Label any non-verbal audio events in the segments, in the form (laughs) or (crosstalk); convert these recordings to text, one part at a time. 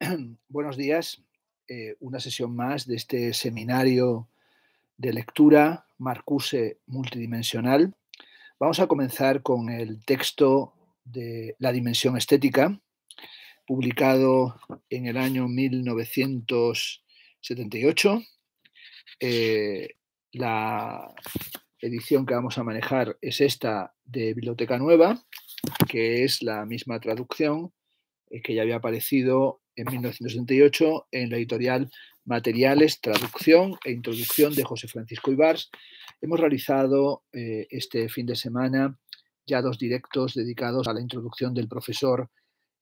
(clears throat) Buenos días. Eh, una sesión más de este seminario de lectura Marcuse multidimensional. Vamos a comenzar con el texto de La dimensión estética, publicado en el año 1978. Eh, la edición que vamos a manejar es esta de Biblioteca Nueva, que es la misma traducción eh, que ya había aparecido en 1968 en la editorial Materiales, Traducción e Introducción de José Francisco Ibars. Hemos realizado eh, este fin de semana ya dos directos dedicados a la introducción del profesor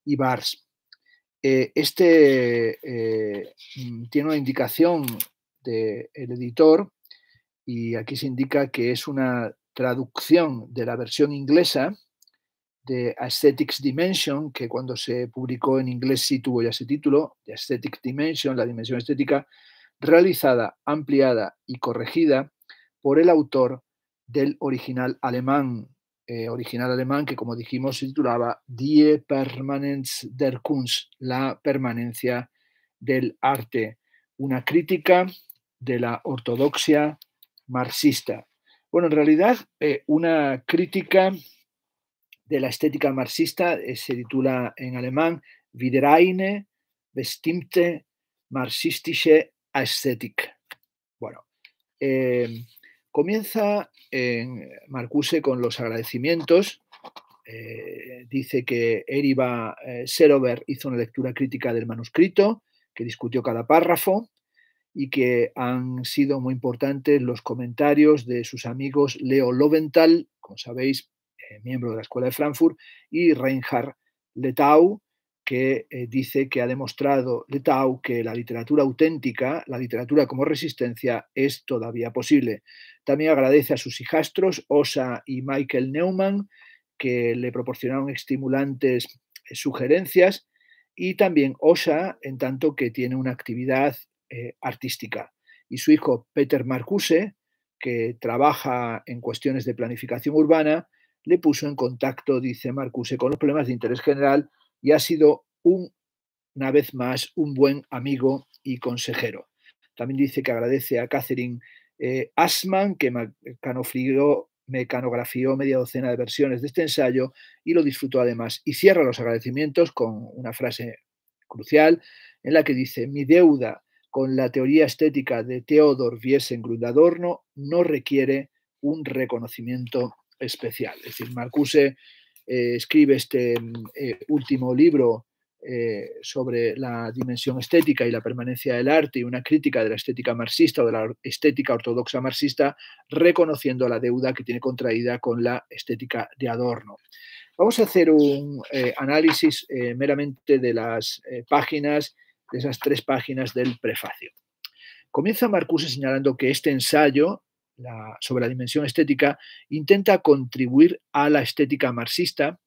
Ibars. Eh, este eh, mm, tiene una indicación del editor y aquí se indica que es una traducción de la versión inglesa de Aesthetics Dimension, que cuando se publicó en inglés sí tuvo ya ese título, de Aesthetic Dimension, la dimensión estética, realizada, ampliada y corregida por el autor del original alemán, eh, original alemán que como dijimos se titulaba Die Permanenz der Kunst, la permanencia del arte, una crítica de la ortodoxia marxista. Bueno, en realidad eh, una crítica de la estética marxista, eh, se titula en alemán Widereine bestimmte marxistische Ästhetik. Bueno, em, comienza en Marcuse con los agradecimientos. Eh, dice que Eriva eh, Serover hizo una lectura crítica del manuscrito, que discutió cada párrafo y que han sido muy importantes los comentarios de sus amigos Leo Loventhal, como sabéis, eh, miembro de la Escuela de Frankfurt, y Reinhard Letau, que eh, dice que ha demostrado Letau que la literatura auténtica, la literatura como resistencia, es todavía posible. También agradece a sus hijastros, Osa y Michael Neumann, que le proporcionaron estimulantes eh, sugerencias, y también Osa, en tanto que tiene una actividad artística. Y su hijo Peter Marcuse, que trabaja en cuestiones de planificación urbana, le puso en contacto, dice Marcuse, con los problemas de interés general y ha sido una vez más un buen amigo y consejero. También dice que agradece a Catherine eh, Asman, que me canografió media docena de versiones de este ensayo y lo disfrutó además. Y cierra los agradecimientos con una frase crucial en la que dice, mi deuda con la teoría estética de Theodor Wiesengrund Adorno no requiere un reconocimiento especial. Es decir, Marcuse eh, escribe este mm, eh, último libro eh, sobre la dimensión estética y la permanencia del arte y una crítica de la estética marxista o de la estética ortodoxa marxista, reconociendo la deuda que tiene contraída con la estética de adorno. Vamos a hacer un análisis meramente de las páginas, de esas tres páginas del prefacio. Comienza Marcuse señalando que este ensayo sobre la dimensión estética intenta contribuir a la estética marxista,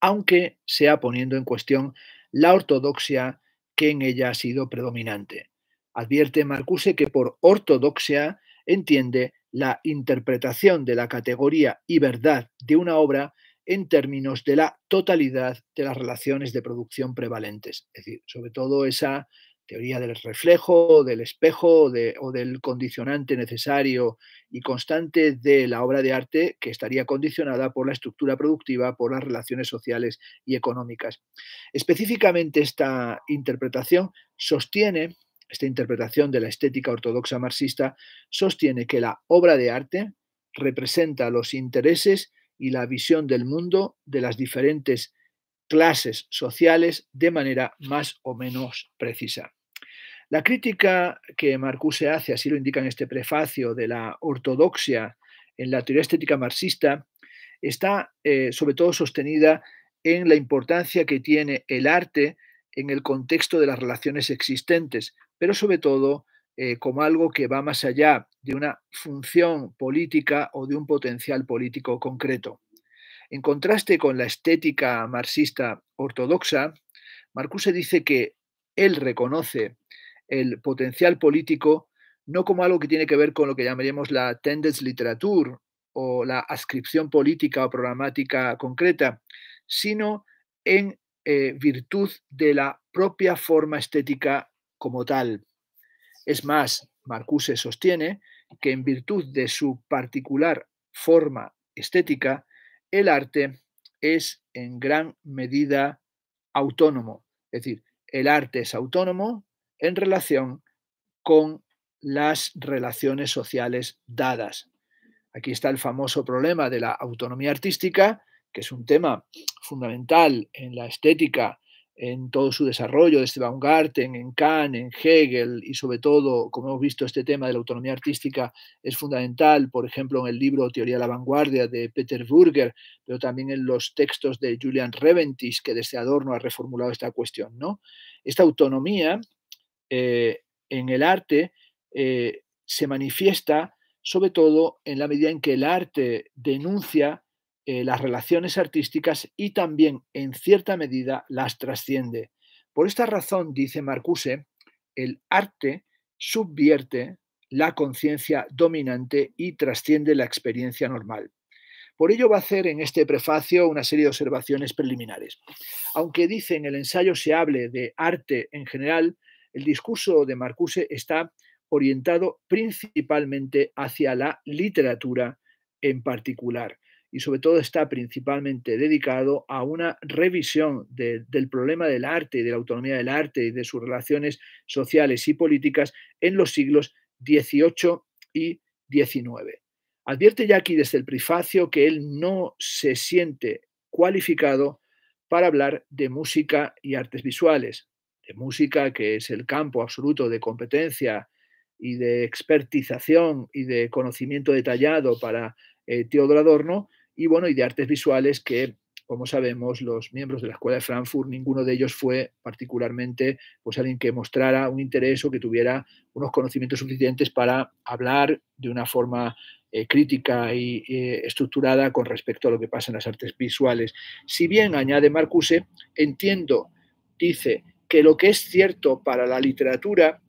aunque sea poniendo en cuestión la ortodoxia que en ella ha sido predominante. Advierte Marcuse que por ortodoxia entiende la interpretación de la categoría y verdad de una obra en términos de la totalidad de las relaciones de producción prevalentes, es decir, sobre todo esa teoría del reflejo, del espejo o del condicionante necesario y constante de la obra de arte que estaría condicionada por la estructura productiva, por las relaciones sociales y económicas. Específicamente esta interpretación sostiene, esta interpretación de la estética ortodoxa marxista, sostiene que la obra de arte representa los intereses y la visión del mundo de las diferentes clases sociales de manera más o menos precisa. La crítica que Marcuse hace, así lo indica en este prefacio, de la ortodoxia en la teoría estética marxista, está eh, sobre todo sostenida en la importancia que tiene el arte en el contexto de las relaciones existentes, pero sobre todo eh, como algo que va más allá de una función política o de un potencial político concreto. En contraste con la estética marxista ortodoxa, Marcuse dice que él reconoce el potencial político no como algo que tiene que ver con lo que llamaríamos la tendencia literature o la ascripción política o programática concreta, sino en eh, virtud de la propia forma estética como tal. Es más, Marcuse sostiene que en virtud de su particular forma estética, el arte es en gran medida autónomo. Es decir, el arte es autónomo, en relación con las relaciones sociales dadas. Aquí está el famoso problema de la autonomía artística, que es un tema fundamental en la estética, en todo su desarrollo, desde Baumgarten, en Kant, en Hegel, y sobre todo, como hemos visto, este tema de la autonomía artística es fundamental, por ejemplo, en el libro Teoría de la Vanguardia de Peter Burger, pero también en los textos de Julian Reventis, que desde este Adorno ha reformulado esta cuestión. ¿no? Esta autonomía eh, en el arte eh, se manifiesta sobre todo en la medida en que el arte denuncia eh, las relaciones artísticas y también en cierta medida las trasciende. Por esta razón, dice Marcuse, el arte subvierte la conciencia dominante y trasciende la experiencia normal. Por ello va a hacer en este prefacio una serie de observaciones preliminares. Aunque dice en el ensayo se hable de arte en general, el discurso de Marcuse está orientado principalmente hacia la literatura en particular y sobre todo está principalmente dedicado a una revisión del problema del arte de la autonomía del arte y de sus relaciones sociales y políticas en los siglos XVIII y XIX. Advierte ya aquí desde el prefacio que él no se siente cualificado para hablar de música y artes visuales, de música, que es el campo absoluto de competencia y de expertización y de conocimiento detallado para eh, Teodoro Adorno, y bueno, y de artes visuales que, como sabemos, los miembros de la Escuela de Frankfurt, ninguno de ellos fue particularmente pues, alguien que mostrara un interés o que tuviera unos conocimientos suficientes para hablar de una forma eh, crítica y eh, estructurada con respecto a lo que pasa en las artes visuales. Si bien, añade Marcuse, entiendo, dice, que lo que es cierto para la literatura,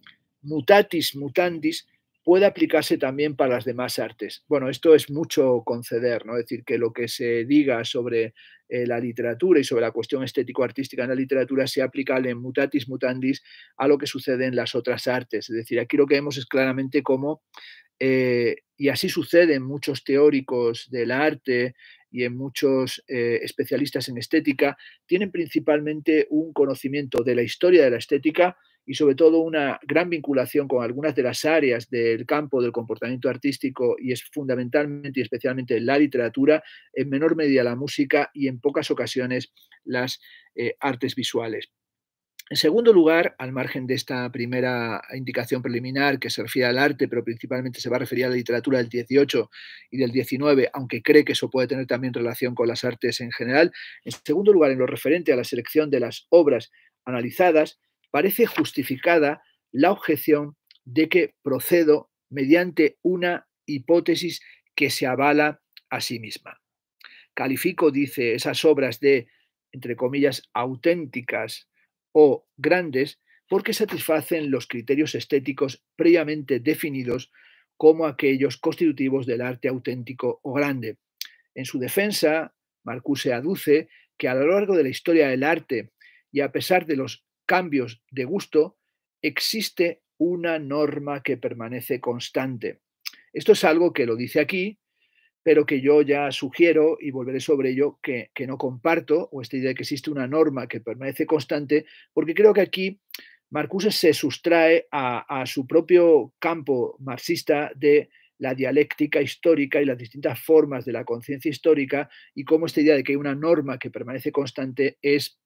mutatis mutandis, puede aplicarse también para las demás artes. Bueno, esto es mucho conceder, ¿no? Es decir, que lo que se diga sobre eh, la literatura y sobre la cuestión estético-artística en la literatura se aplicable en mutatis mutandis a lo que sucede en las otras artes. Es decir, aquí lo que vemos es claramente cómo, eh, y así sucede en muchos teóricos del arte y en muchos eh, especialistas en estética, tienen principalmente un conocimiento de la historia de la estética y sobre todo una gran vinculación con algunas de las áreas del campo del comportamiento artístico y es fundamentalmente y especialmente la literatura, en menor medida la música y en pocas ocasiones las eh, artes visuales. En segundo lugar, al margen de esta primera indicación preliminar que se refiere al arte, pero principalmente se va a referir a la literatura del 18 y del 19, aunque cree que eso puede tener también relación con las artes en general, en segundo lugar, en lo referente a la selección de las obras analizadas, parece justificada la objeción de que procedo mediante una hipótesis que se avala a sí misma. Califico, dice, esas obras de, entre comillas, auténticas, o grandes porque satisfacen los criterios estéticos previamente definidos como aquellos constitutivos del arte auténtico o grande. En su defensa, Marcuse aduce que a lo largo de la historia del arte y a pesar de los cambios de gusto, existe una norma que permanece constante. Esto es algo que lo dice aquí pero que yo ya sugiero y volveré sobre ello que, no comparto, o esta idea de que existe una norma que permanece constante, porque creo que aquí Marcuse se sustrae a, a su propio campo marxista de la dialéctica histórica y las distintas formas de la conciencia histórica y cómo esta idea de que hay una norma que permanece constante es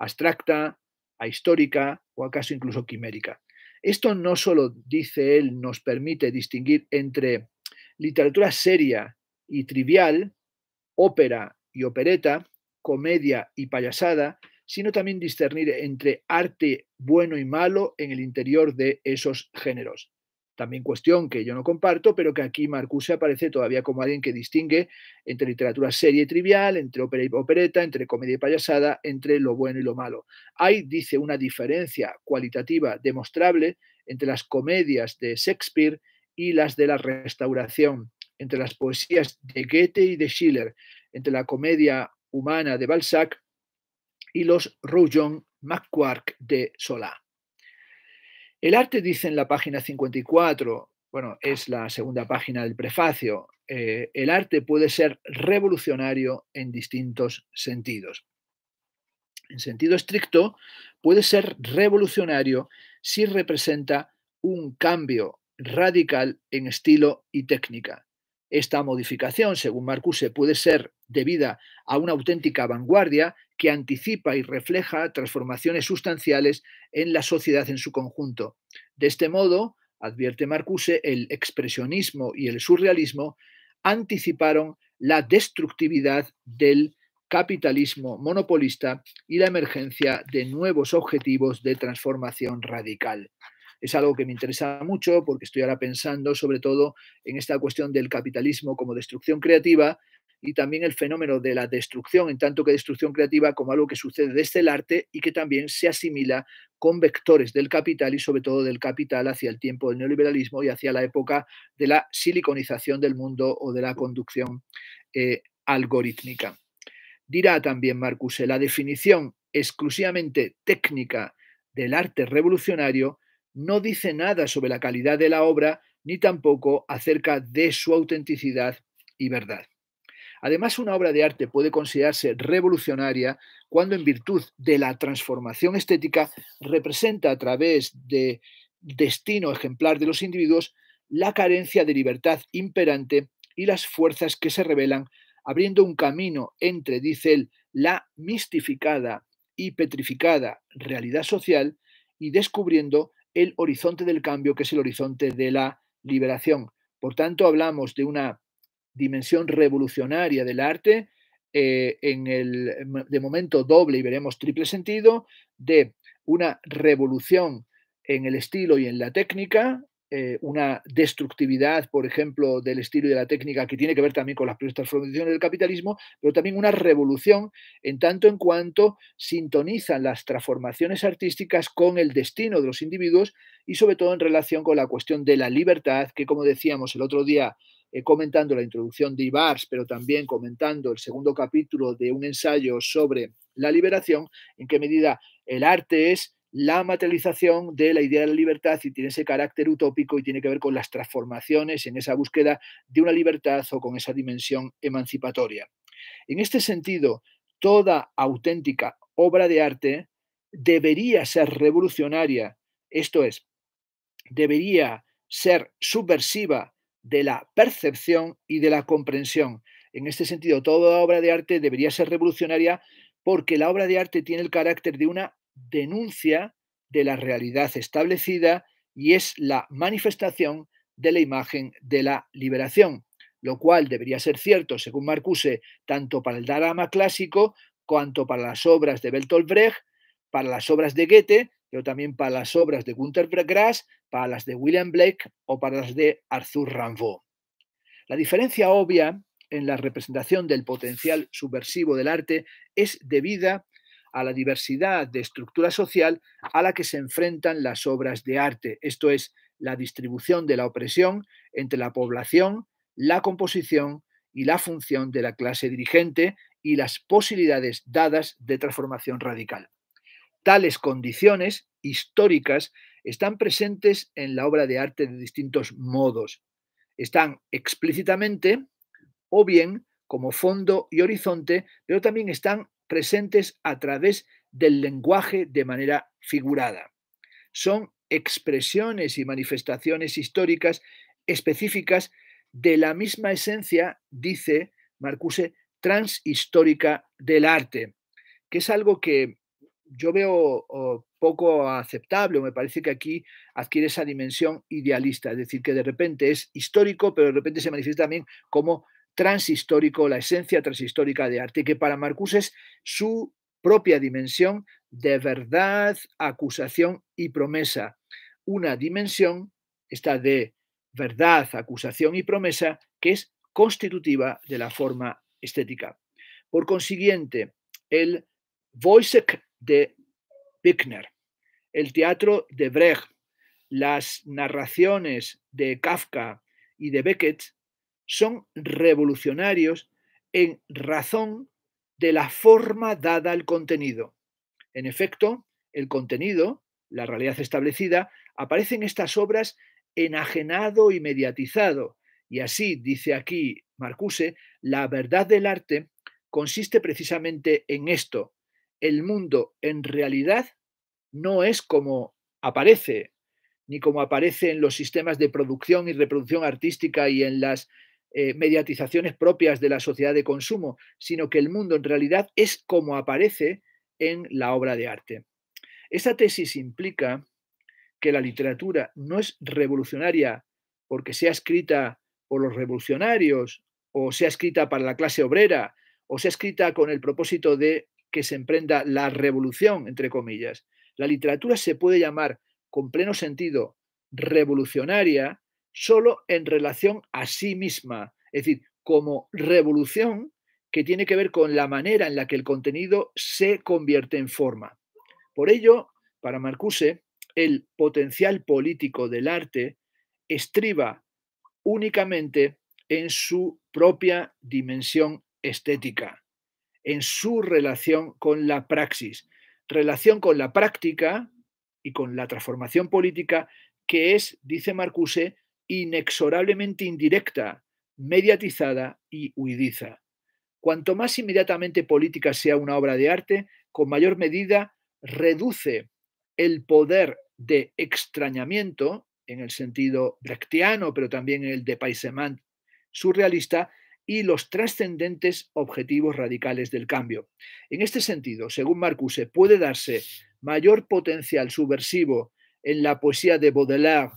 abstracta, ahistórica o acaso incluso quimérica. Esto no solo, dice él, nos permite distinguir entre literatura seria y trivial, ópera y opereta, comedia y payasada, sino también discernir entre arte bueno y malo en el interior de esos géneros. También cuestión que yo no comparto, pero que aquí Marcuse aparece todavía como alguien que distingue entre literatura seria y trivial, entre ópera y opereta, entre comedia y payasada, entre lo bueno y lo malo. Hay, dice, una diferencia cualitativa demostrable entre las comedias de Shakespeare y las de la restauración entre las poesías de Goethe y de Schiller, entre la comedia humana de Balzac y los Rougon Macquart de Solá. El arte, dice en la página 54, bueno, es la segunda página del prefacio, eh, el arte puede ser revolucionario en distintos sentidos. En sentido estricto, puede ser revolucionario si representa un cambio radical en estilo y técnica, esta modificación, según Marcuse, puede ser debida a una auténtica vanguardia que anticipa y refleja transformaciones sustanciales en la sociedad en su conjunto. De este modo, advierte Marcuse, el expresionismo y el surrealismo anticiparon la destructividad del capitalismo monopolista y la emergencia de nuevos objetivos de transformación radical. Es algo que me interesa mucho porque estoy ahora pensando sobre todo en esta cuestión del capitalismo como destrucción creativa y también el fenómeno de la destrucción, en tanto que destrucción creativa, como algo que sucede desde el arte y que también se asimila con vectores del capital y sobre todo del capital hacia el tiempo del neoliberalismo y hacia la época de la siliconización del mundo o de la conducción eh, algorítmica. Dirá también Marcuse, la definición exclusivamente técnica del arte revolucionario no dice nada sobre la calidad de la obra ni tampoco acerca de su autenticidad y verdad. Además, una obra de arte puede considerarse revolucionaria cuando en virtud de la transformación estética representa a través de destino ejemplar de los individuos la carencia de libertad imperante y las fuerzas que se revelan abriendo un camino entre, dice él, la mistificada y petrificada realidad social y descubriendo el horizonte del cambio, que es el horizonte de la liberación. Por tanto, hablamos de una dimensión revolucionaria del arte, eh, en el, de momento doble y veremos triple sentido, de una revolución en el estilo y en la técnica, eh, una destructividad, por ejemplo, del estilo y de la técnica que tiene que ver también con las transformaciones del capitalismo, pero también una revolución en tanto en cuanto sintonizan las transformaciones artísticas con el destino de los individuos y sobre todo en relación con la cuestión de la libertad, que como decíamos el otro día, eh, comentando la introducción de Ibars, pero también comentando el segundo capítulo de un ensayo sobre la liberación, en qué medida el arte es la materialización de la idea de la libertad y tiene ese carácter utópico y tiene que ver con las transformaciones en esa búsqueda de una libertad o con esa dimensión emancipatoria. En este sentido, toda auténtica obra de arte debería ser revolucionaria, esto es, debería ser subversiva de la percepción y de la comprensión. En este sentido, toda obra de arte debería ser revolucionaria porque la obra de arte tiene el carácter de una denuncia de la realidad establecida y es la manifestación de la imagen de la liberación, lo cual debería ser cierto, según Marcuse, tanto para el drama clásico cuanto para las obras de Bertolt Brecht, para las obras de Goethe, pero también para las obras de Gunther Grass, para las de William Blake o para las de Arthur Rimbaud. La diferencia obvia en la representación del potencial subversivo del arte es debida a la diversidad de estructura social a la que se enfrentan las obras de arte, esto es, la distribución de la opresión entre la población, la composición y la función de la clase dirigente y las posibilidades dadas de transformación radical. Tales condiciones históricas están presentes en la obra de arte de distintos modos. Están explícitamente o bien como fondo y horizonte, pero también están presentes a través del lenguaje de manera figurada. Son expresiones y manifestaciones históricas específicas de la misma esencia, dice Marcuse, transhistórica del arte, que es algo que yo veo poco aceptable, me parece que aquí adquiere esa dimensión idealista, es decir, que de repente es histórico, pero de repente se manifiesta también como transhistórico, la esencia transhistórica de arte, que para Marcus es su propia dimensión de verdad, acusación y promesa. Una dimensión, esta de verdad, acusación y promesa, que es constitutiva de la forma estética. Por consiguiente, el Wojcik de Pickner, el teatro de Brecht, las narraciones de Kafka y de Beckett son revolucionarios en razón de la forma dada al contenido. En efecto, el contenido, la realidad establecida, aparece en estas obras enajenado y mediatizado. Y así, dice aquí Marcuse, la verdad del arte consiste precisamente en esto. El mundo en realidad no es como aparece, ni como aparece en los sistemas de producción y reproducción artística y en las eh, mediatizaciones propias de la sociedad de consumo, sino que el mundo en realidad es como aparece en la obra de arte. Esta tesis implica que la literatura no es revolucionaria porque sea escrita por los revolucionarios o sea escrita para la clase obrera o sea escrita con el propósito de que se emprenda la revolución, entre comillas. La literatura se puede llamar con pleno sentido revolucionaria solo en relación a sí misma, es decir, como revolución que tiene que ver con la manera en la que el contenido se convierte en forma. Por ello, para Marcuse, el potencial político del arte estriba únicamente en su propia dimensión estética, en su relación con la praxis, relación con la práctica y con la transformación política que es, dice Marcuse, inexorablemente indirecta, mediatizada y huidiza. Cuanto más inmediatamente política sea una obra de arte, con mayor medida reduce el poder de extrañamiento, en el sentido brechtiano, pero también el de Paisemant surrealista, y los trascendentes objetivos radicales del cambio. En este sentido, según Marcuse, puede darse mayor potencial subversivo en la poesía de Baudelaire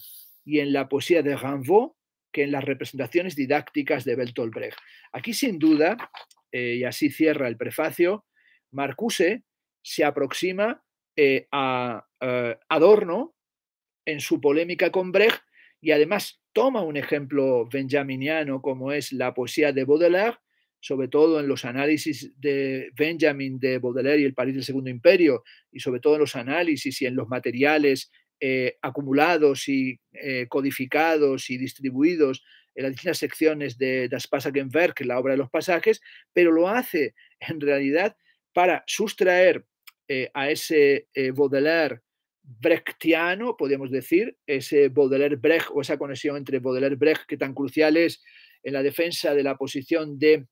y en la poesía de Rimbaud que en las representaciones didácticas de Bertolt Brecht. Aquí, sin duda, eh, y así cierra el prefacio, Marcuse se aproxima eh, a eh, Adorno en su polémica con Brecht y además toma un ejemplo benjaminiano como es la poesía de Baudelaire, sobre todo en los análisis de Benjamin de Baudelaire y el París del Segundo Imperio, y sobre todo en los análisis y en los materiales eh, acumulados y eh, codificados y distribuidos en las distintas secciones de Das Passagenwerk, la obra de los pasajes, pero lo hace (laughs) en realidad para sustraer eh, a ese Baudelaire brechtiano, podríamos decir, ese Baudelaire-Brecht o esa conexión entre Baudelaire-Brecht que tan crucial es en la defensa de la posición de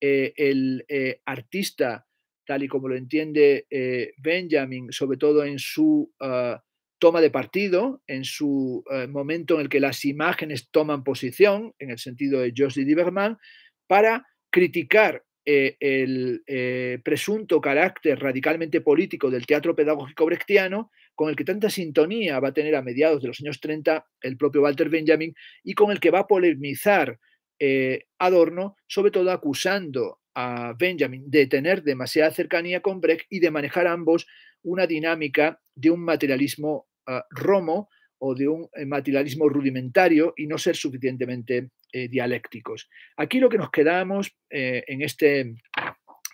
el artista, tal y como lo entiende Benjamin, sobre todo en su ah, toma de partido, en su eh, momento en el que las imágenes toman posición, en el sentido de Josie Lieberman, para criticar eh, el eh, presunto carácter radicalmente político del teatro pedagógico brechtiano, con el que tanta sintonía va a tener a mediados de los años 30 el propio Walter Benjamin y con el que va a polemizar Adorno, sobre todo acusando a Benjamin de tener demasiada cercanía con Brecht y de manejar ambos una dinámica de un materialismo eh, romo o de un eh, materialismo rudimentario y no ser suficientemente eh, dialécticos. Aquí lo que nos quedamos en este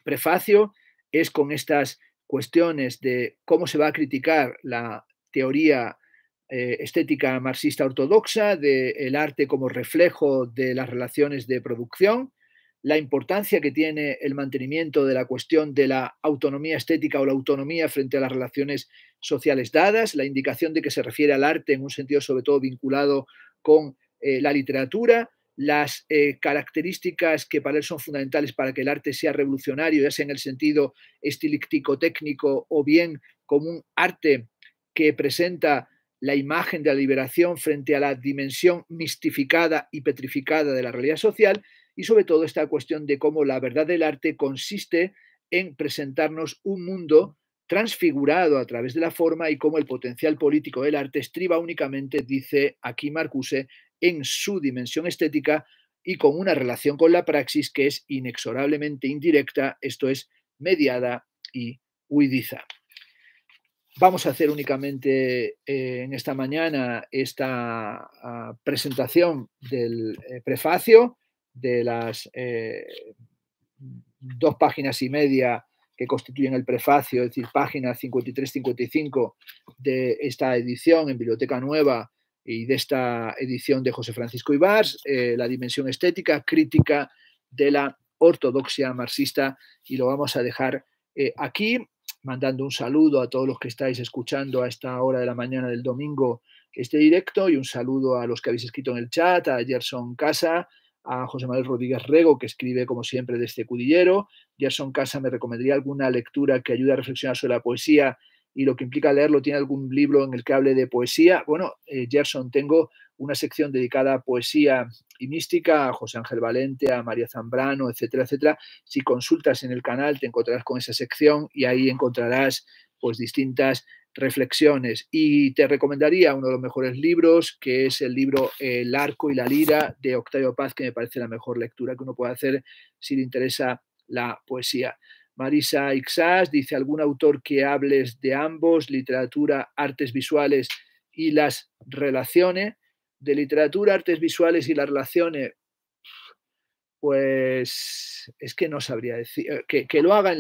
prefacio es con estas cuestiones de cómo se va a criticar la teoría estética marxista ortodoxa, del arte como reflejo de las relaciones de producción, la importancia que tiene el mantenimiento de la cuestión de la autonomía estética o la autonomía frente a las relaciones sociales dadas, la indicación de que se refiere al arte en un sentido sobre todo vinculado con eh, la literatura, las eh, características que para él son fundamentales para que el arte sea revolucionario, ya sea en el sentido estilístico-técnico o bien como un arte que presenta la imagen de la liberación frente a la dimensión mistificada y petrificada de la realidad social, y sobre todo esta cuestión de cómo la verdad del arte consiste en presentarnos un mundo transfigurado a través de la forma y cómo el potencial político del arte estriba únicamente, dice aquí Marcuse, en su dimensión estética y con una relación con la praxis que es inexorablemente indirecta, esto es, mediada y huidiza. Vamos a hacer únicamente eh, en esta mañana esta ah, presentación del eh, prefacio de las eh, dos páginas y media que constituyen el prefacio, es decir, páginas 53-55 de esta edición en Biblioteca Nueva y de esta edición de José Francisco Ibars, eh, la dimensión estética crítica de la ortodoxia marxista y lo vamos a dejar eh, aquí, mandando un saludo a todos los que estáis escuchando a esta hora de la mañana del domingo este directo y un saludo a los que habéis escrito en el chat, a Gerson Casa, a José Manuel Rodríguez Rego, que escribe como siempre de este Cudillero. Gerson Casa me recomendaría alguna lectura que ayude a reflexionar sobre la poesía y lo que implica leerlo. ¿Tiene algún libro en el que hable de poesía? Bueno, eh, Gerson, tengo una sección dedicada a poesía y mística, a José Ángel Valente, a María Zambrano, etcétera, etcétera. Si consultas en el canal te encontrarás con esa sección y ahí encontrarás pues distintas reflexiones. Y te recomendaría uno de los mejores libros, que es el libro El arco y la lira de Octavio Paz, que me parece la mejor lectura que uno puede hacer si le interesa la poesía. Marisa Ixas dice, ¿algún autor que hables de ambos, literatura, artes visuales y las relaciones? De literatura, artes visuales y las relaciones, pues es que no sabría decir, eh, que, lo haga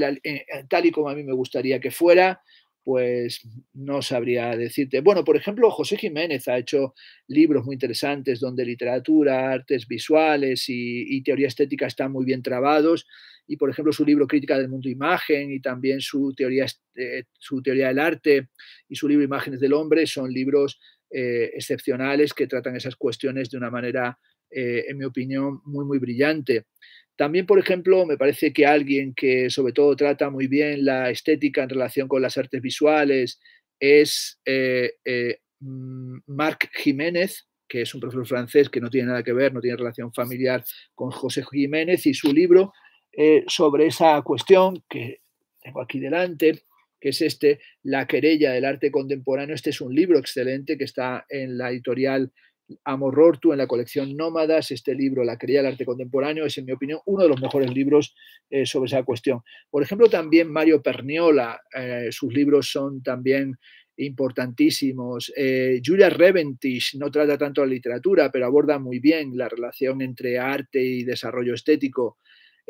tal y como a mí me gustaría que fuera, pues no sabría decirte. Bueno, por ejemplo, José Jiménez ha hecho libros muy interesantes donde literatura, artes visuales y, teoría estética están muy bien trabados. Y, por ejemplo, su libro Crítica del Mundo e Imagen y también su teoría, eh, su teoría del arte y su libro Imágenes del Hombre son libros eh, excepcionales que tratan esas cuestiones de una manera, eh, en mi opinión, muy, muy brillante. También, por ejemplo, me parece que alguien que sobre todo trata muy bien la estética en relación con las artes visuales es eh, eh, mm, Marc Jiménez, que es un profesor francés que no tiene nada que ver, no tiene relación familiar con José Jiménez, y su libro eh, sobre esa cuestión que tengo aquí delante, que es este, La querella del arte contemporáneo. Este es un libro excelente que está en la editorial Rortu en la colección Nómadas, este libro, La cría del arte contemporáneo, es en mi opinión uno de los mejores libros eh, sobre esa cuestión. Por ejemplo, también Mario Perniola, eh, sus libros son también importantísimos. Eh, Julia Reventis no trata tanto la literatura, pero aborda muy bien la relación entre arte y desarrollo estético.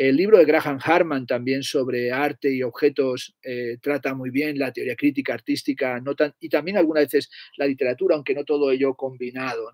El libro de Graham Harman también sobre arte y objetos eh, trata muy bien la teoría crítica artística y también algunas veces la literatura, aunque no todo ello combinado.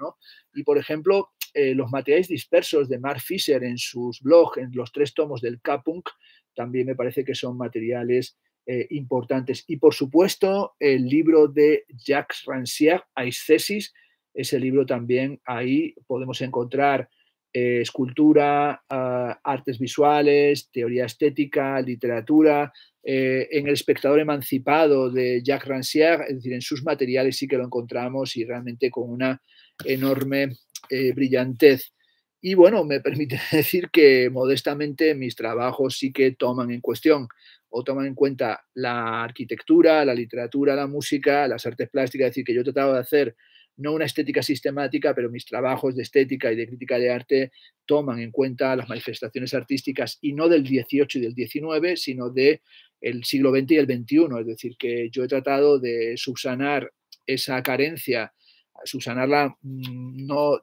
Y por ejemplo, eh, los materiales dispersos de Mark Fisher en sus blogs, en los tres tomos del Kapunk, también me parece que son materiales eh, importantes. Y por supuesto, el libro de Jacques Rancière, Aiscesis, ese libro también ahí podemos encontrar eh, escultura, ah, artes visuales, teoría estética, literatura. Eh, en El espectador emancipado de Jacques Rancière, es decir, en sus materiales sí que lo encontramos y realmente con una enorme eh, brillantez. Y bueno, me (laughs) permite decir que modestamente mis trabajos sí que toman en cuestión o toman en cuenta la arquitectura, la literatura, la música, las artes plásticas, es decir, que yo he tratado de hacer no una estética sistemática, pero mis trabajos de estética y de crítica de arte toman en cuenta las manifestaciones artísticas y no del 18 y del 19, sino de el siglo XX y el XXI. Es decir, que yo he tratado de subsanar esa carencia, subsanarla mm, no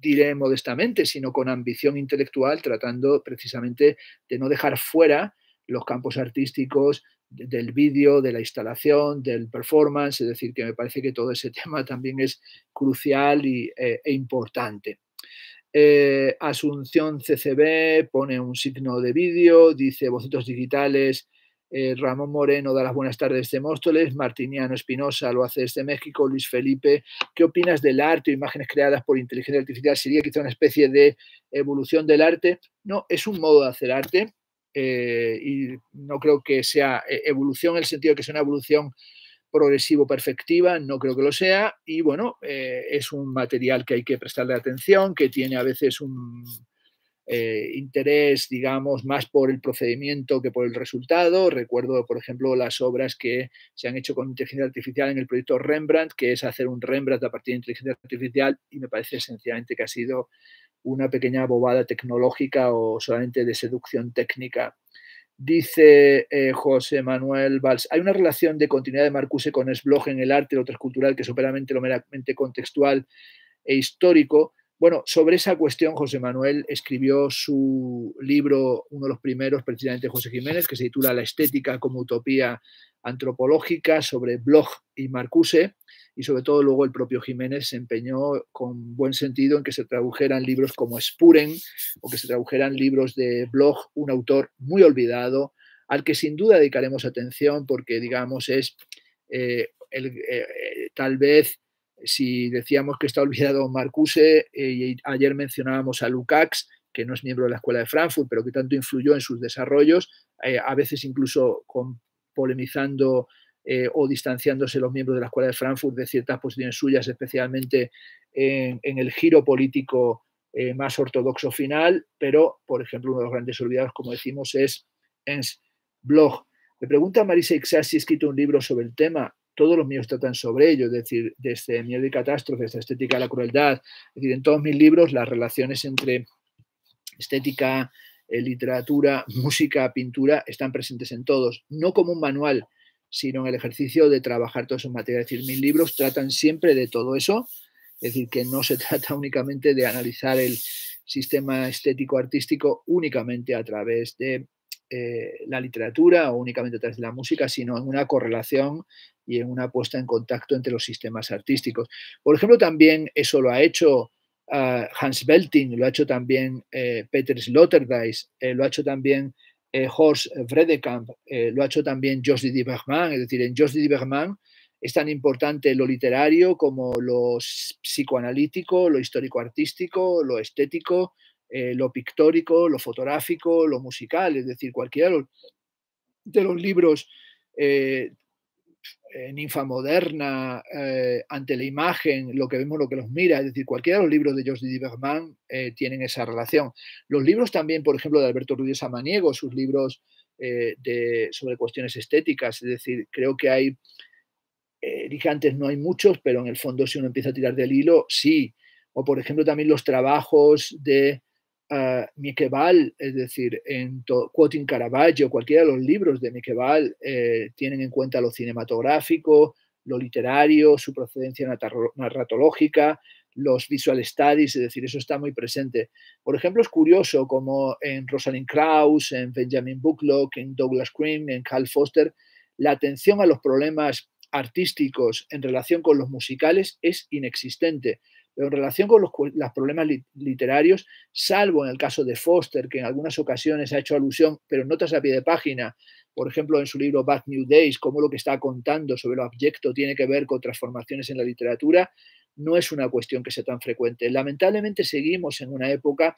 diré modestamente, sino con ambición intelectual, tratando precisamente de no dejar fuera los campos artísticos, del vídeo, de la instalación, del performance, es decir, que me parece que todo ese (laughs) tema también es crucial y, e, e importante. Eh, Asunción CCB pone un signo de vídeo, dice bocetos digitales, eh, Ramón Moreno da las buenas tardes de Móstoles, Martiniano Espinosa lo hace desde México, Luis Felipe, ¿qué opinas del arte o imágenes creadas por inteligencia artificial? ¿Sería quizá una especie de evolución del arte? No, es un modo de hacer arte, eh, y no creo que sea eh, evolución en el sentido de que sea una evolución progresivo-perfectiva, no creo que lo sea, y bueno, eh, es un material que hay que prestarle atención, que tiene a veces un interés, digamos, más por el procedimiento que por el resultado. Recuerdo, por ejemplo, las obras que se han hecho con inteligencia artificial en el proyecto Rembrandt, que es hacer un Rembrandt a partir de inteligencia artificial, y me parece sencillamente que ha sido una pequeña bobada tecnológica o solamente de seducción técnica. Dice eh, José Manuel Valls, hay una relación de continuidad de Marcuse con Esbloch en el arte, lo transcultural, que es lo meramente contextual e histórico. Bueno, sobre esa cuestión José Manuel escribió su libro, uno de los primeros, precisamente José Jiménez, que se titula La estética como utopía antropológica sobre Bloch y Marcuse, y sobre todo luego el propio Jiménez se empeñó con buen sentido en que se tradujeran libros como Spuren o que se tradujeran libros de Blog, un autor muy olvidado, al que sin duda dedicaremos atención porque, digamos, es eh, eh, tal vez si decíamos que está olvidado Marcuse eh, y ayer mencionábamos a Lukács, que no es miembro de la Escuela de Frankfurt, pero que tanto influyó en sus desarrollos, a veces incluso polemizando eh, o distanciándose los miembros de la Escuela de Frankfurt de ciertas posiciones suyas, especialmente en, el giro político eh, más ortodoxo final, pero, por ejemplo, uno de los grandes olvidados, como decimos, es Ens Blog. Me pregunta Marisa Ixas si ha escrito un libro sobre el tema. Todos los míos tratan sobre ello, es decir, desde Miedo y Catástrofe, desde Estética a la Crueldad. decir, en todos mis libros las relaciones entre estética, eh, literatura, música, pintura están presentes en todos. No como un manual, sino en el ejercicio de trabajar todo en materia, Es decir, mis libros tratan siempre de todo eso, es decir, que no se (laughs) trata únicamente de analizar el sistema estético-artístico únicamente a través de eh, la literatura o únicamente a través de la música, sino en una correlación y en una puesta en contacto entre los sistemas artísticos. Por ejemplo, también eso lo ha hecho ah, Hans Belting, lo ha hecho también eh, Peter Sloterdijk, eh, lo ha hecho también eh, Horst Vredekamp, eh, lo ha hecho también josé de Bergman, es decir, en José de Bergman es tan importante lo literario como lo psicoanalítico, lo histórico-artístico, lo estético, eh, lo pictórico, lo fotográfico, lo musical, es decir, cualquiera de los libros eh, ninfa moderna, eh, ante la imagen, lo que vemos, lo que los mira, es decir, cualquiera de los libros de George Diberman eh, tienen esa relación. Los libros también, por ejemplo, de Alberto Ruiz Amaniego sus libros sobre cuestiones estéticas, es decir, creo que hay, dije antes, no hay muchos, pero en el fondo si uno empieza a tirar del hilo, sí. O, por ejemplo, también los trabajos de uh, es decir, en Quoting Caravaggio, cualquiera de los libros de Miqueval eh, tienen en cuenta lo cinematográfico, lo literario, su procedencia narratológica, los visual studies, es decir, eso está muy presente. Por ejemplo, es curioso como en Rosalind Krauss, en Benjamin Bucklock, en Douglas Cream, en Carl Foster, la atención a los problemas artísticos en relación con los musicales es inexistente en relación con los, problemas literarios, salvo en el caso de Foster, que en algunas ocasiones ha hecho alusión, pero notas a pie de página, por ejemplo, en su libro Bad New Days, cómo lo que está contando sobre lo abyecto tiene que ver con transformaciones en la literatura, no es una cuestión que sea tan frecuente. Lamentablemente seguimos en una época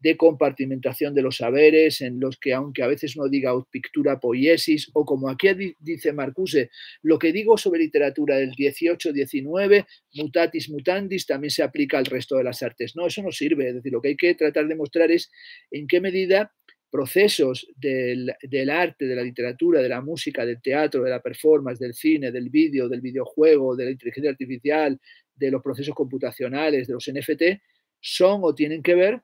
de compartimentación de los saberes, en los que aunque a veces uno diga pictura poiesis, o como aquí dice Marcuse, lo que digo sobre literatura del 18-19, mutatis mutandis, también se aplica al resto de las artes. No, eso no sirve. Es decir, lo que hay que tratar de mostrar es en qué medida procesos del, del, arte, de la literatura, de la música, del teatro, de la performance, del cine, del vídeo, del videojuego, de la inteligencia artificial, de los procesos computacionales, de los NFT, son o tienen que ver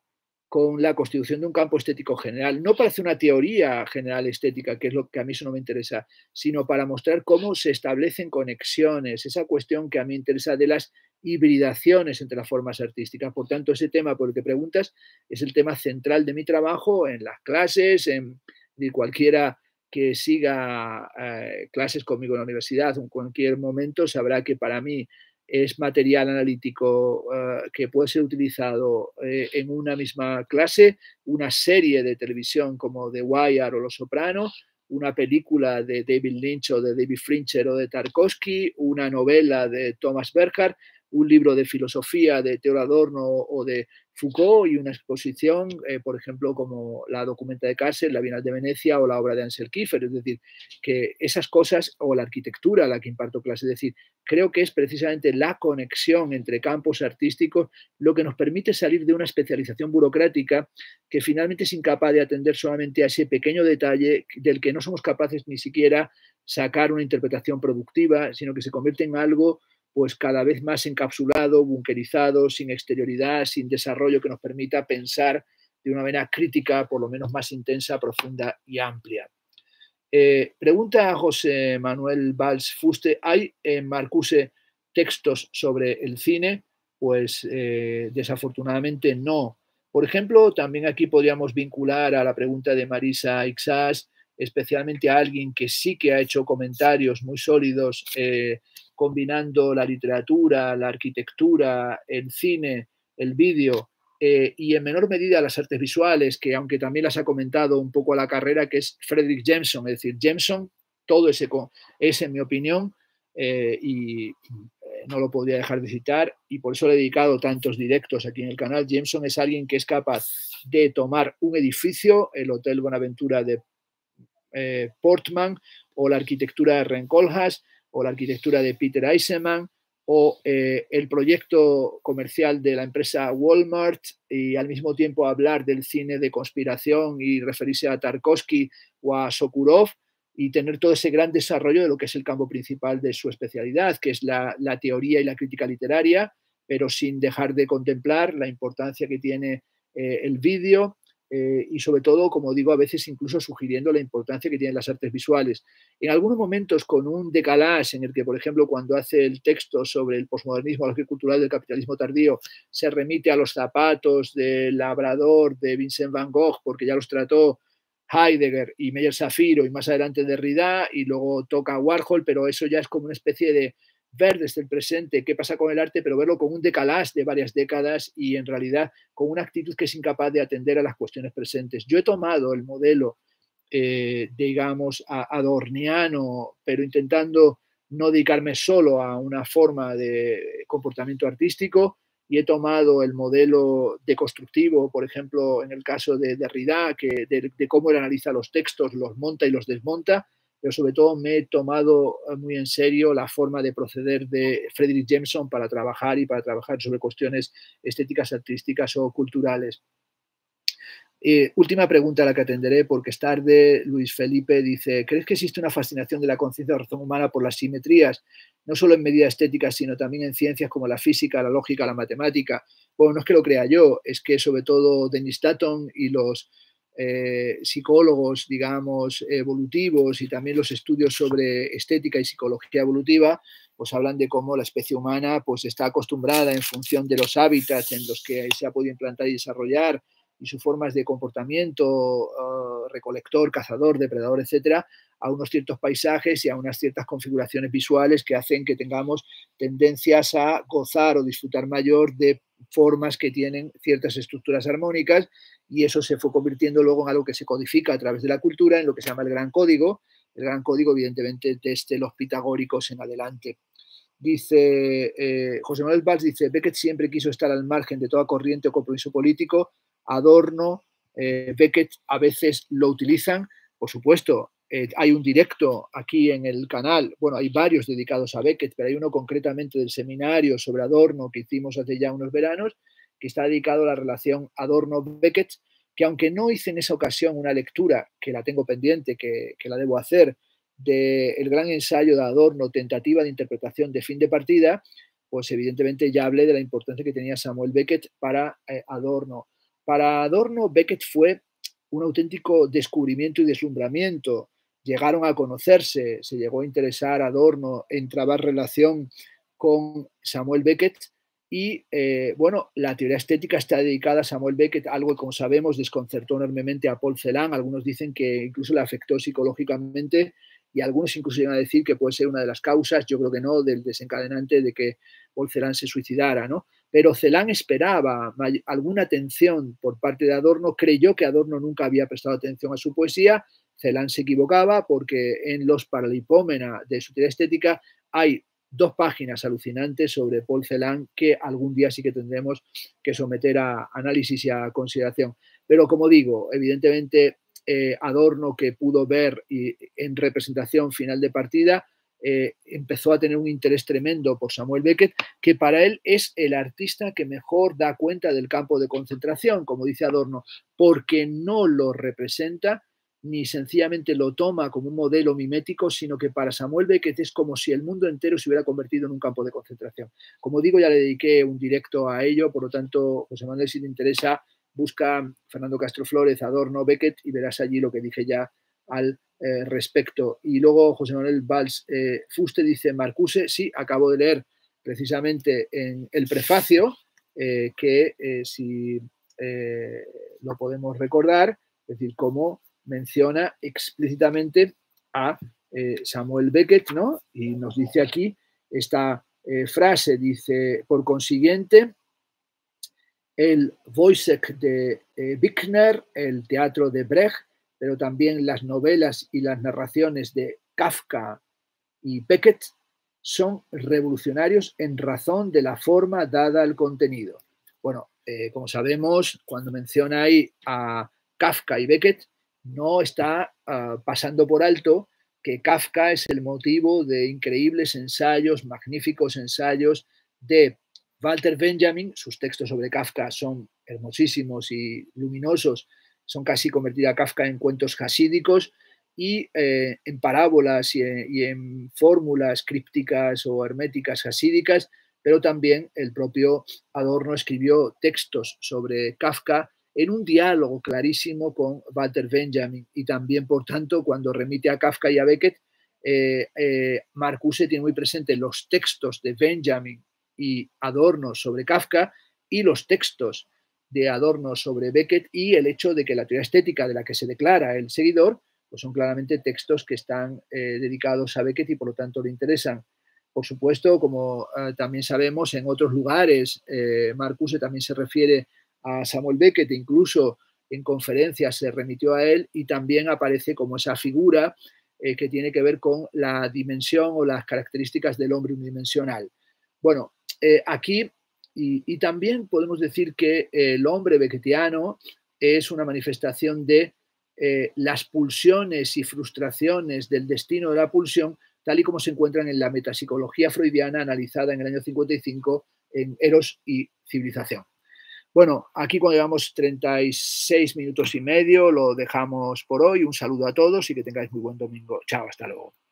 con la constitución de un campo estético general, no para hacer una teoría general estética, que es lo que a mí eso no me interesa, sino para mostrar cómo se establecen conexiones, esa cuestión que a mí interesa de las hibridaciones entre las formas artísticas. Por tanto, ese tema por el que preguntas es el tema central de mi trabajo en las clases, en de cualquiera que siga eh, clases conmigo en la universidad en cualquier momento sabrá que para mí es material analítico ah, que puede ser utilizado eh, en una misma clase, una serie de televisión como The Wire o Los Soprano, una película de David Lynch o de David Fincher o de Tarkovsky, una novela de Thomas Berger un libro de filosofía de Teodoro Adorno o de Foucault y una exposición, eh, por ejemplo, como la documenta de Kassel, la Bienal de Venecia o la obra de Ansel Kiefer. Es decir, que esas cosas, o la arquitectura a la que imparto clase, es decir, creo que es precisamente la conexión entre campos artísticos lo que nos permite salir de una especialización burocrática que finalmente es incapaz de atender solamente a ese pequeño detalle del que no somos capaces ni siquiera sacar una interpretación productiva, sino que se convierte en algo pues cada vez más encapsulado, bunkerizado, sin exterioridad, sin desarrollo que nos permita pensar de una manera crítica, por lo menos más intensa, profunda y amplia. Eh, pregunta a José Manuel Valls Fuste, ¿hay en Marcuse textos sobre el cine? Pues eh, desafortunadamente no. Por ejemplo, también aquí podríamos vincular a la pregunta de Marisa Ixas especialmente a alguien que sí que ha hecho comentarios muy sólidos eh, combinando la literatura, la arquitectura, el cine, el vídeo eh, y en menor medida las artes visuales, que aunque también las ha comentado un poco a la carrera, que es Frederick Jameson. Es decir, Jameson, todo ese es, en mi opinión, eh, y no lo podría dejar de citar, y por eso le he dedicado tantos directos aquí en el canal. Jameson es alguien que es capaz de tomar un edificio, el Hotel Buenaventura de eh, Portman o la arquitectura de Ren o la arquitectura de Peter Eisenman o eh, el proyecto comercial de la empresa Walmart y al mismo tiempo hablar del cine de conspiración y referirse a Tarkovsky o a Sokurov y tener todo ese gran desarrollo de lo que es el campo principal de su especialidad, que es la, teoría y la crítica literaria, pero sin dejar de contemplar la importancia que tiene eh, el vídeo, eh, y sobre todo, como digo, a veces incluso sugiriendo la importancia que tienen las artes visuales. En algunos momentos con un decalage en el que, por ejemplo, cuando hace el texto sobre el posmodernismo, la cultural del capitalismo tardío, se remite a los zapatos del labrador de Vincent van Gogh, porque ya los trató Heidegger y Meyer Safiro y más adelante Derrida y luego toca Warhol, pero eso ya es como una especie de ver desde el presente qué pasa con el arte, pero verlo con un decalage de varias décadas y en realidad con una actitud que es incapaz de atender a las cuestiones presentes. Yo he tomado el modelo, eh, digamos, adorniano, pero intentando no dedicarme solo a una forma de comportamiento artístico y he tomado el modelo deconstructivo, por ejemplo, en el caso de Derrida, que, de, de cómo él analiza los textos, los monta y los desmonta, pero sobre todo me he tomado eh, muy en serio la forma de proceder de Frederick Jameson para trabajar y para trabajar sobre cuestiones estéticas, artísticas o culturales. última pregunta a la que atenderé, porque es tarde. Luis Felipe dice: ¿Crees que existe una fascinación de la conciencia de razón humana por las simetrías, no solo en medidas estéticas, sino también en ciencias como la física, la lógica, la matemática? Bueno, no es que lo crea yo, es que sobre todo Denis Tatton y los eh, psicólogos, digamos, evolutivos y también los estudios sobre estética y psicología evolutiva, pues hablan de cómo la especie humana pues está acostumbrada en función de los hábitats en los que se ha podido implantar y desarrollar y sus formas de comportamiento, ah, recolector, cazador, depredador, etcétera, a unos ciertos paisajes y a unas ciertas configuraciones visuales que hacen que tengamos tendencias a gozar o disfrutar mayor de formas que tienen ciertas estructuras armónicas y eso se fue convirtiendo luego en algo que se codifica a través de la cultura, en lo que se llama el gran código, el gran código evidentemente desde este, los pitagóricos en adelante. Dice eh, José Manuel Valls, dice, Beckett siempre quiso estar al margen de toda corriente o compromiso político, Adorno, eh, Beckett a veces lo utilizan, por supuesto, eh, hay un directo aquí en el canal, bueno, hay varios dedicados a Beckett, pero hay uno concretamente del seminario sobre Adorno que hicimos hace ya unos veranos, que está dedicado a la relación Adorno-Beckett, que aunque no hice en esa ocasión una lectura, que la tengo pendiente, que, la debo hacer, del gran ensayo de Adorno, Tentativa de Interpretación de Fin de Partida, pues evidentemente ya hablé de la importancia que tenía Samuel Beckett para eh, Adorno. Para Adorno, Beckett fue un auténtico descubrimiento y deslumbramiento llegaron a conocerse, se llegó a interesar Adorno, en trabar relación con Samuel Beckett y, eh, bueno, la teoría estética está dedicada a Samuel Beckett, algo que, como sabemos, desconcertó enormemente a Paul Celan, algunos dicen que incluso le afectó psicológicamente y algunos incluso llegan a decir que puede ser una de las causas, yo creo que no, del desencadenante de que Paul Celan se suicidara, ¿no? Pero Celan esperaba alguna atención por parte de Adorno, creyó que Adorno nunca había prestado atención a su poesía Celan se equivocaba porque en los Paralipómena de tira Estética hay dos páginas alucinantes sobre Paul Celan que algún día sí que tendremos que someter a análisis y a consideración. Pero como digo, evidentemente eh, Adorno que pudo ver y, en representación final de partida eh, empezó a tener un interés tremendo por Samuel Beckett, que para él es el artista que mejor da cuenta del campo de concentración, como dice Adorno, porque no lo representa ni sencillamente lo toma como un modelo mimético, sino que para Samuel Beckett es como si el mundo entero se hubiera convertido en un campo de concentración. Como digo, ya le dediqué un directo a ello, por lo tanto, José Manuel, si te interesa, busca Fernando Castro Flores, Adorno, Beckett y verás allí lo que dije ya al eh, respecto. Y luego José Manuel Valls eh, Fuste dice, Marcuse, sí, acabo de leer precisamente en el prefacio, eh, que si lo podemos recordar, es decir, cómo menciona explícitamente a eh, Samuel Beckett, ¿no? Y nos dice aquí esta eh, frase, dice, por consiguiente, el voice de eh, el teatro de Brecht, pero también las novelas y las narraciones de Kafka y Beckett son revolucionarios en razón de la forma dada al contenido. Bueno, eh, como sabemos, cuando menciona ahí a Kafka y Beckett, no está ah, pasando por alto que Kafka es el motivo de increíbles ensayos, magníficos ensayos de Walter Benjamin. Sus textos sobre Kafka son hermosísimos y luminosos, son casi convertir a Kafka en cuentos hasídicos y eh, en parábolas eh, y en, fórmulas crípticas o herméticas hasídicas, pero también el propio Adorno escribió textos sobre Kafka en un diálogo clarísimo con Walter Benjamin y también, por tanto, cuando remite a Kafka y a Beckett, eh, eh, Marcuse tiene muy presente los textos de Benjamin y Adorno sobre Kafka y los textos de Adorno sobre Beckett y el hecho de que la teoría estética de la que se declara el seguidor pues son claramente textos que están eh, dedicados a Beckett y por lo tanto le interesan. Por supuesto, como también sabemos, en otros lugares Marcuse también se refiere a Samuel Beckett, incluso en conferencias se remitió a él y también aparece como esa figura eh, que tiene que ver con la dimensión o las características del hombre unidimensional. Bueno, eh, aquí y, también podemos decir que eh, el hombre beckettiano es una manifestación de las pulsiones y frustraciones del destino de la pulsión, tal y como se encuentran en la metapsicología freudiana analizada en el año 55 en Eros y Civilización. Bueno, aquí cuando llevamos 36 minutos y medio lo dejamos por hoy. Un saludo a todos y que tengáis muy buen domingo. Chao, hasta luego.